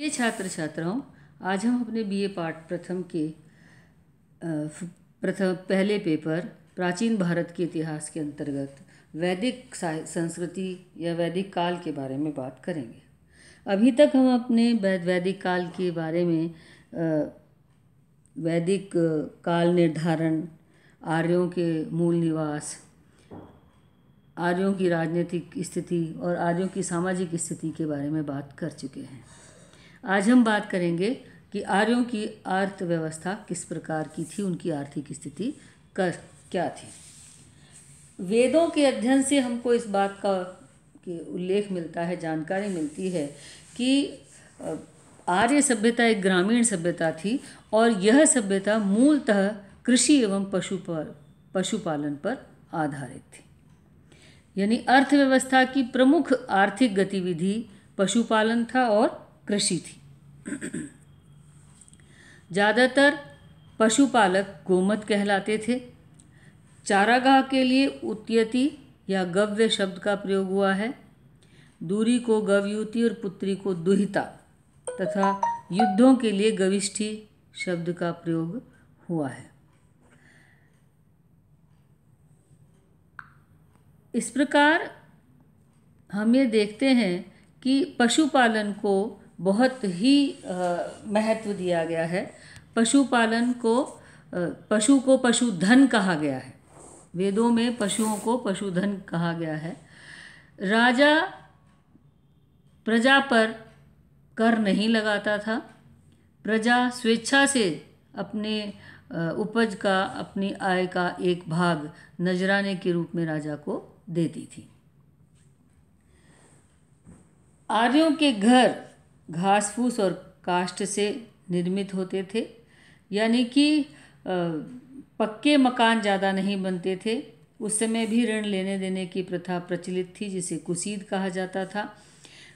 ये छात्र छात्राओं आज हम अपने बीए पाठ प्रथम के प्रथम पहले पेपर प्राचीन भारत के इतिहास के अंतर्गत वैदिक संस्कृति या वैदिक काल के बारे में बात करेंगे अभी तक हम अपने वैदिक काल के बारे में वैदिक काल निर्धारण आर्यों के मूल निवास आर्यों की राजनीतिक स्थिति और आर्यों की सामाजिक स्थिति के बारे में बात कर चुके हैं आज हम बात करेंगे कि आर्यों की अर्थव्यवस्था किस प्रकार की थी उनकी आर्थिक स्थिति क्या थी वेदों के अध्ययन से हमको इस बात का उल्लेख मिलता है जानकारी मिलती है कि आर्य सभ्यता एक ग्रामीण सभ्यता थी और यह सभ्यता मूलतः कृषि एवं पशु पर पशुपालन पर आधारित थी यानी अर्थव्यवस्था की प्रमुख आर्थिक गतिविधि पशुपालन था और कृषि थी ज़्यादातर पशुपालक गोमत कहलाते थे चारागाह के लिए उत्यति या गव्य शब्द का प्रयोग हुआ है दूरी को गवयुति और पुत्री को दुहिता तथा युद्धों के लिए गविष्ठी शब्द का प्रयोग हुआ है इस प्रकार हम ये देखते हैं कि पशुपालन को बहुत ही महत्व दिया गया है पशुपालन को पशु को पशुधन कहा गया है वेदों में पशुओं को पशुधन कहा गया है राजा प्रजा पर कर नहीं लगाता था प्रजा स्वेच्छा से अपने उपज का अपनी आय का एक भाग नजराने के रूप में राजा को देती थी आर्यों के घर घास फूस और काष्ट से निर्मित होते थे यानी कि पक्के मकान ज़्यादा नहीं बनते थे उस समय भी ऋण लेने देने की प्रथा प्रचलित थी जिसे कुसीद कहा जाता था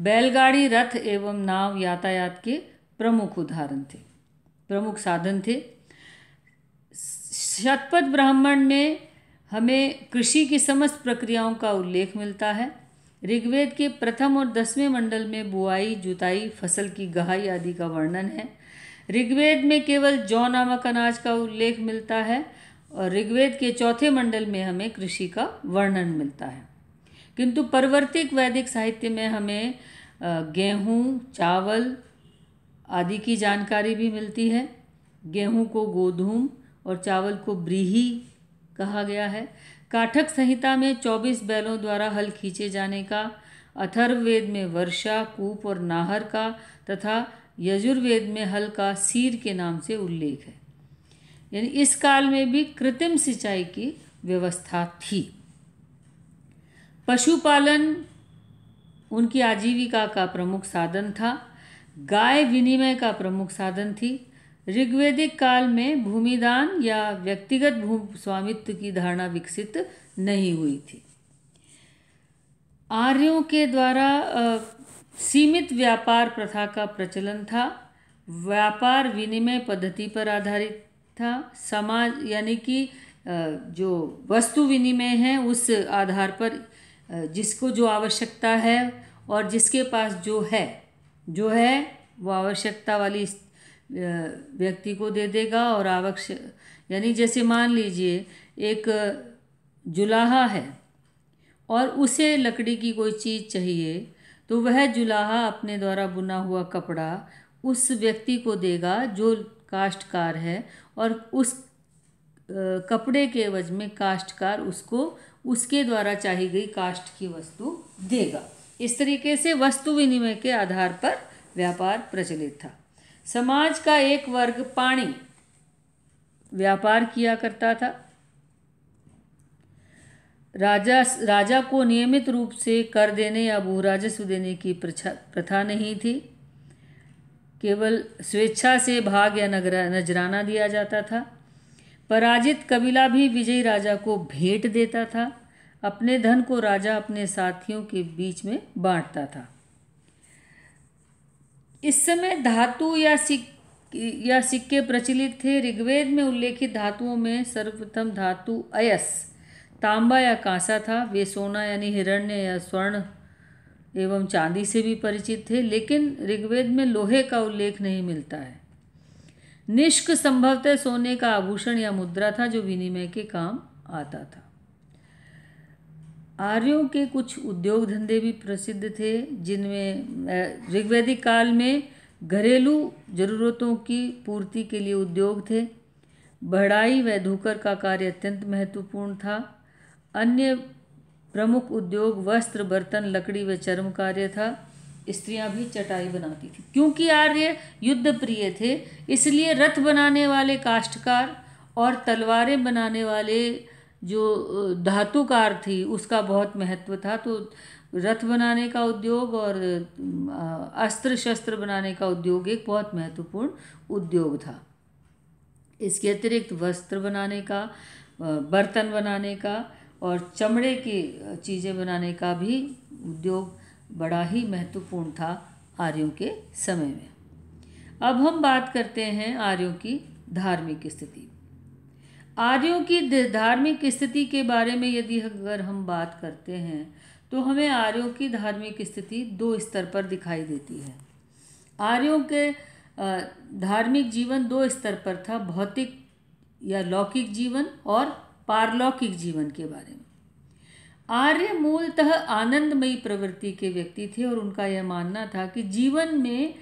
बैलगाड़ी रथ एवं नाव यातायात के प्रमुख उदाहरण थे प्रमुख साधन थे शतपथ ब्राह्मण में हमें कृषि की समस्त प्रक्रियाओं का उल्लेख मिलता है ऋग्वेद के प्रथम और दसवें मंडल में बुआई जुताई फसल की गहाई आदि का वर्णन है ऋग्वेद में केवल जौ नामक अनाज का उल्लेख मिलता है और ऋग्वेद के चौथे मंडल में हमें कृषि का वर्णन मिलता है किंतु परवर्तिक वैदिक साहित्य में हमें गेहूँ चावल आदि की जानकारी भी मिलती है गेहूँ को गोधूम और चावल को ब्रीही कहा गया है काठक संहिता में चौबीस बैलों द्वारा हल खींचे जाने का अथर्ववेद में वर्षा कूप और नाहर का तथा यजुर्वेद में हल का सीर के नाम से उल्लेख है यानी इस काल में भी कृत्रिम सिंचाई की व्यवस्था थी पशुपालन उनकी आजीविका का प्रमुख साधन था गाय विनिमय का प्रमुख साधन थी ऋग्वेदिक काल में भूमिदान या व्यक्तिगत भू स्वामित्व की धारणा विकसित नहीं हुई थी आर्यों के द्वारा आ, सीमित व्यापार प्रथा का प्रचलन था व्यापार विनिमय पद्धति पर आधारित था समाज यानी कि जो वस्तु विनिमय है उस आधार पर जिसको जो आवश्यकता है और जिसके पास जो है जो है वो आवश्यकता वाली व्यक्ति को दे देगा और आवश्यक यानी जैसे मान लीजिए एक जुलाहा है और उसे लकड़ी की कोई चीज़ चाहिए तो वह जुलाहा अपने द्वारा बुना हुआ कपड़ा उस व्यक्ति को देगा जो काश्तकार है और उस कपड़े के वज में काश्तकार उसको उसके द्वारा चाही गई काष्ट की वस्तु देगा इस तरीके से वस्तु विनिमय के आधार पर व्यापार प्रचलित था समाज का एक वर्ग पाणी व्यापार किया करता था राजा राजा को नियमित रूप से कर देने या राजस्व देने की प्रथा नहीं थी केवल स्वेच्छा से भाग या नजराना दिया जाता था पराजित कबीला भी विजयी राजा को भेंट देता था अपने धन को राजा अपने साथियों के बीच में बांटता था इस समय धातु या सिक्के या सिक्के प्रचलित थे ऋग्वेद में उल्लेखित धातुओं में सर्वप्रथम धातु अयस तांबा या कांसा था वे सोना यानी हिरण्य या स्वर्ण एवं चांदी से भी परिचित थे लेकिन ऋग्वेद में लोहे का उल्लेख नहीं मिलता है निष्क संभवतः सोने का आभूषण या मुद्रा था जो विनिमय के काम आता था आर्यों के कुछ उद्योग धंधे भी प्रसिद्ध थे जिनमें ऋग्वैदिक काल में घरेलू जरूरतों की पूर्ति के लिए उद्योग थे बढ़ाई व धूकर का कार्य अत्यंत महत्वपूर्ण था अन्य प्रमुख उद्योग वस्त्र बर्तन लकड़ी व चर्म कार्य था स्त्रियां भी चटाई बनाती थी क्योंकि आर्य युद्ध प्रिय थे इसलिए रथ बनाने वाले काष्ठकार और तलवारें बनाने वाले जो धातुकार थी उसका बहुत महत्व था तो रथ बनाने का उद्योग और अस्त्र शस्त्र बनाने का उद्योग एक बहुत महत्वपूर्ण उद्योग था इसके अतिरिक्त वस्त्र बनाने का बर्तन बनाने का और चमड़े की चीज़ें बनाने का भी उद्योग बड़ा ही महत्वपूर्ण था आर्यों के समय में अब हम बात करते हैं आर्यों की धार्मिक स्थिति आर्यों की धार्मिक स्थिति के बारे में यदि अगर हम बात करते हैं तो हमें आर्यों की धार्मिक स्थिति दो स्तर पर दिखाई देती है आर्यों के धार्मिक जीवन दो स्तर पर था भौतिक या लौकिक जीवन और पारलौकिक जीवन के बारे में आर्य मूलतः आनंदमयी प्रवृत्ति के व्यक्ति थे और उनका यह मानना था कि जीवन में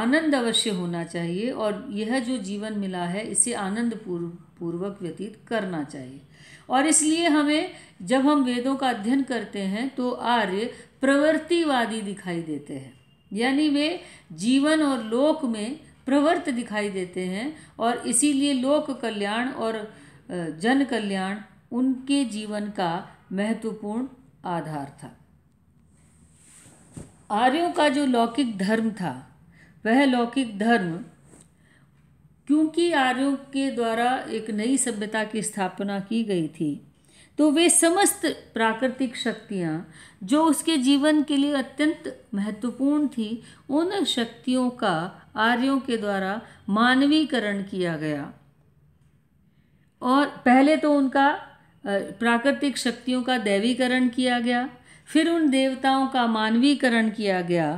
आनंद अवश्य होना चाहिए और यह जो जीवन मिला है इसे आनंदपूर्व पूर्वक व्यतीत करना चाहिए और इसलिए हमें जब हम वेदों का अध्ययन करते हैं तो आर्य प्रवृत्तिवादी दिखाई देते हैं यानी वे जीवन और लोक में प्रवृत्त दिखाई देते हैं और इसीलिए लोक कल्याण और जन कल्याण उनके जीवन का महत्वपूर्ण आधार था आर्यों का जो लौकिक धर्म था वह लौकिक धर्म क्योंकि आर्यों के द्वारा एक नई सभ्यता की स्थापना की गई थी तो वे समस्त प्राकृतिक शक्तियाँ जो उसके जीवन के लिए अत्यंत महत्वपूर्ण थी उन शक्तियों का आर्यों के द्वारा मानवीकरण किया गया और पहले तो उनका प्राकृतिक शक्तियों का दैवीकरण किया गया फिर उन देवताओं का मानवीकरण किया गया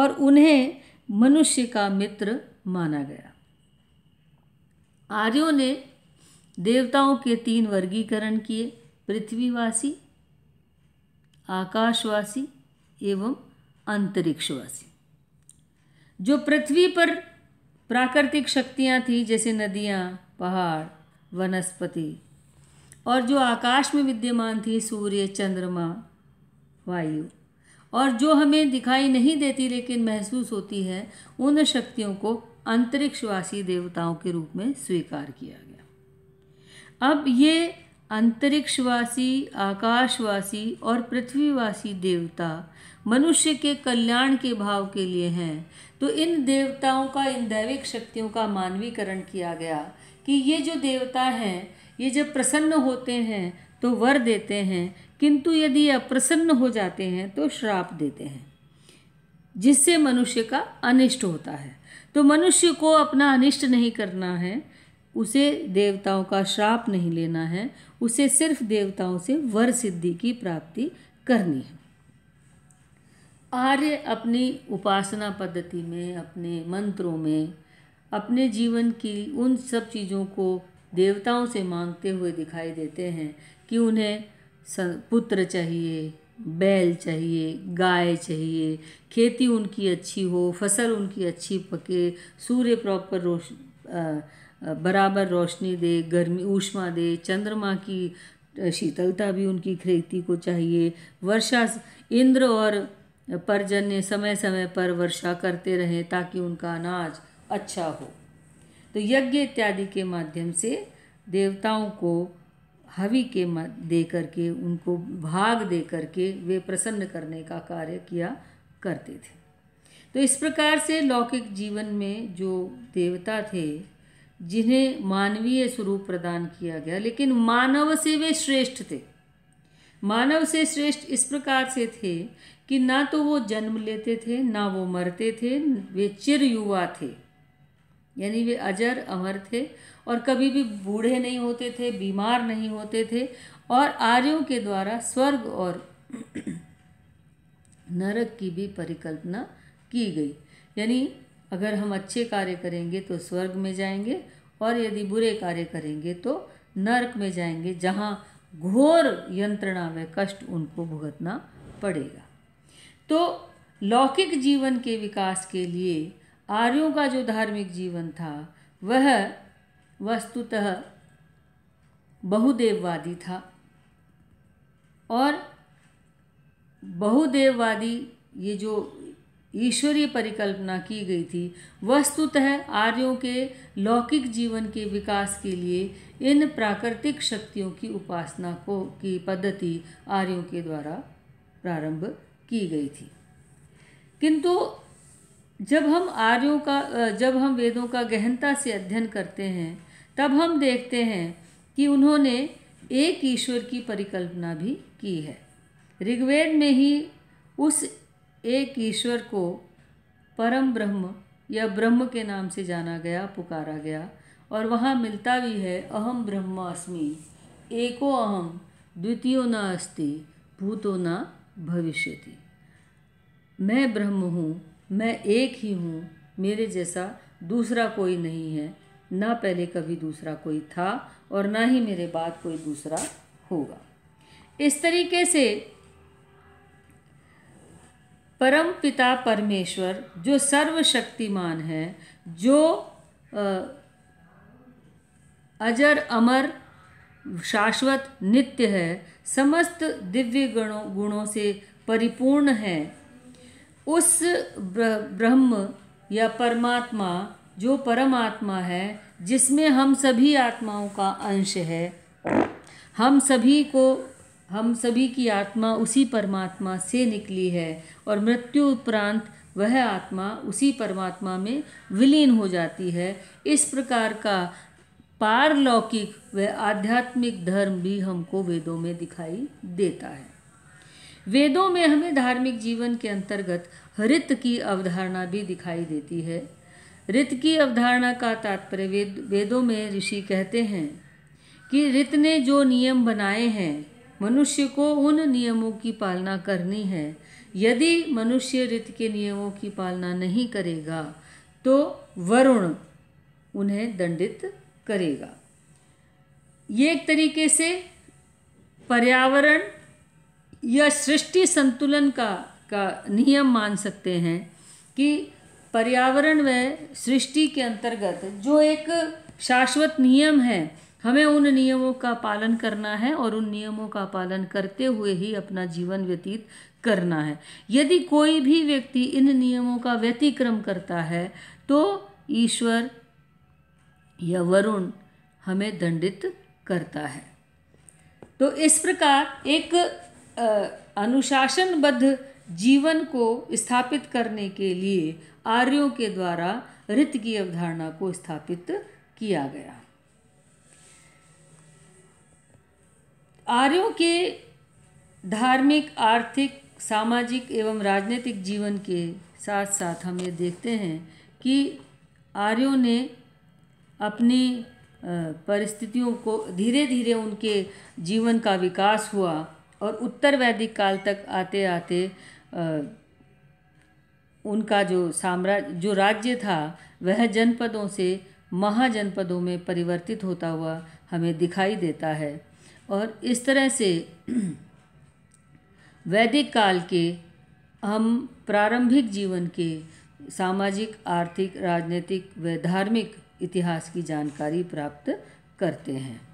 और उन्हें मनुष्य का मित्र माना गया आर्यों ने देवताओं के तीन वर्गीकरण किए पृथ्वीवासी आकाशवासी एवं अंतरिक्षवासी जो पृथ्वी पर प्राकृतिक शक्तियाँ थीं जैसे नदियाँ पहाड़ वनस्पति और जो आकाश में विद्यमान थी सूर्य चंद्रमा वायु और जो हमें दिखाई नहीं देती लेकिन महसूस होती है उन शक्तियों को अंतरिक्षवासी देवताओं के रूप में स्वीकार किया गया अब ये अंतरिक्षवासी आकाशवासी और पृथ्वीवासी देवता मनुष्य के कल्याण के भाव के लिए हैं तो इन देवताओं का इन दैविक शक्तियों का मानवीकरण किया गया कि ये जो देवता हैं ये जब प्रसन्न होते हैं तो वर देते हैं किंतु यदि ये अप्रसन्न हो जाते हैं तो श्राप देते हैं जिससे मनुष्य का अनिष्ट होता है तो मनुष्य को अपना अनिष्ट नहीं करना है उसे देवताओं का श्राप नहीं लेना है उसे सिर्फ देवताओं से वर सिद्धि की प्राप्ति करनी है आर्य अपनी उपासना पद्धति में अपने मंत्रों में अपने जीवन की उन सब चीज़ों को देवताओं से मांगते हुए दिखाई देते हैं कि उन्हें पुत्र चाहिए बैल चाहिए गाय चाहिए खेती उनकी अच्छी हो फसल उनकी अच्छी पके सूर्य प्रॉपर रोश बराबर रोशनी दे गर्मी ऊष्मा दे चंद्रमा की शीतलता भी उनकी खेती को चाहिए वर्षा इंद्र और परजन्य समय समय पर वर्षा करते रहें ताकि उनका अनाज अच्छा हो तो यज्ञ इत्यादि के माध्यम से देवताओं को हवि के मत दे करके उनको भाग दे करके वे प्रसन्न करने का कार्य किया करते थे तो इस प्रकार से लौकिक जीवन में जो देवता थे जिन्हें मानवीय स्वरूप प्रदान किया गया लेकिन मानव से वे श्रेष्ठ थे मानव से श्रेष्ठ इस प्रकार से थे कि ना तो वो जन्म लेते थे ना वो मरते थे वे चिर युवा थे यानी वे अजर अमर थे और कभी भी बूढ़े नहीं होते थे बीमार नहीं होते थे और आर्यों के द्वारा स्वर्ग और नरक की भी परिकल्पना की गई यानी अगर हम अच्छे कार्य करेंगे तो स्वर्ग में जाएंगे और यदि बुरे कार्य करेंगे तो नरक में जाएंगे जहाँ घोर यंत्रणा व कष्ट उनको भुगतना पड़ेगा तो लौकिक जीवन के विकास के लिए आर्यों का जो धार्मिक जीवन था वह वस्तुतः बहुदेववादी था और बहुदेववादी ये जो ईश्वरीय परिकल्पना की गई थी वस्तुतः आर्यों के लौकिक जीवन के विकास के लिए इन प्राकृतिक शक्तियों की उपासना को की पद्धति आर्यों के द्वारा प्रारंभ की गई थी किंतु जब हम आर्यों का जब हम वेदों का गहनता से अध्ययन करते हैं तब हम देखते हैं कि उन्होंने एक ईश्वर की परिकल्पना भी की है ऋग्वेद में ही उस एक ईश्वर को परम ब्रह्म या ब्रह्म के नाम से जाना गया पुकारा गया और वहाँ मिलता भी है अहम ब्रह्मास्मि एको अहम द्वितीयो न अस्ति भूतो न भविष्यति मैं ब्रह्म हूँ मैं एक ही हूँ मेरे जैसा दूसरा कोई नहीं है ना पहले कभी दूसरा कोई था और ना ही मेरे बाद कोई दूसरा होगा इस तरीके से परम पिता परमेश्वर जो सर्वशक्तिमान है जो अजर अमर शाश्वत नित्य है समस्त दिव्य गुणों गुणों से परिपूर्ण है उस ब्रह्म या परमात्मा जो परमात्मा है जिसमें हम सभी आत्माओं का अंश है हम सभी को हम सभी की आत्मा उसी परमात्मा से निकली है और मृत्यु उपरांत वह आत्मा उसी परमात्मा में विलीन हो जाती है इस प्रकार का पारलौकिक व आध्यात्मिक धर्म भी हमको वेदों में दिखाई देता है वेदों में हमें धार्मिक जीवन के अंतर्गत रित की अवधारणा भी दिखाई देती है ऋत की अवधारणा का तात्पर्य वेद वेदों में ऋषि कहते हैं कि ऋत ने जो नियम बनाए हैं मनुष्य को उन नियमों की पालना करनी है यदि मनुष्य रित के नियमों की पालना नहीं करेगा तो वरुण उन्हें दंडित करेगा ये एक तरीके से पर्यावरण यह सृष्टि संतुलन का का नियम मान सकते हैं कि पर्यावरण व सृष्टि के अंतर्गत जो एक शाश्वत नियम है हमें उन नियमों का पालन करना है और उन नियमों का पालन करते हुए ही अपना जीवन व्यतीत करना है यदि कोई भी व्यक्ति इन नियमों का व्यतिक्रम करता है तो ईश्वर या वरुण हमें दंडित करता है तो इस प्रकार एक अनुशासनबद्ध जीवन को स्थापित करने के लिए आर्यों के द्वारा रित की अवधारणा को स्थापित किया गया आर्यों के धार्मिक आर्थिक सामाजिक एवं राजनीतिक जीवन के साथ साथ हम ये देखते हैं कि आर्यों ने अपनी परिस्थितियों को धीरे धीरे उनके जीवन का विकास हुआ और उत्तर वैदिक काल तक आते आते उनका जो साम्राज्य जो राज्य था वह जनपदों से महाजनपदों में परिवर्तित होता हुआ हमें दिखाई देता है और इस तरह से वैदिक काल के हम प्रारंभिक जीवन के सामाजिक आर्थिक राजनीतिक व धार्मिक इतिहास की जानकारी प्राप्त करते हैं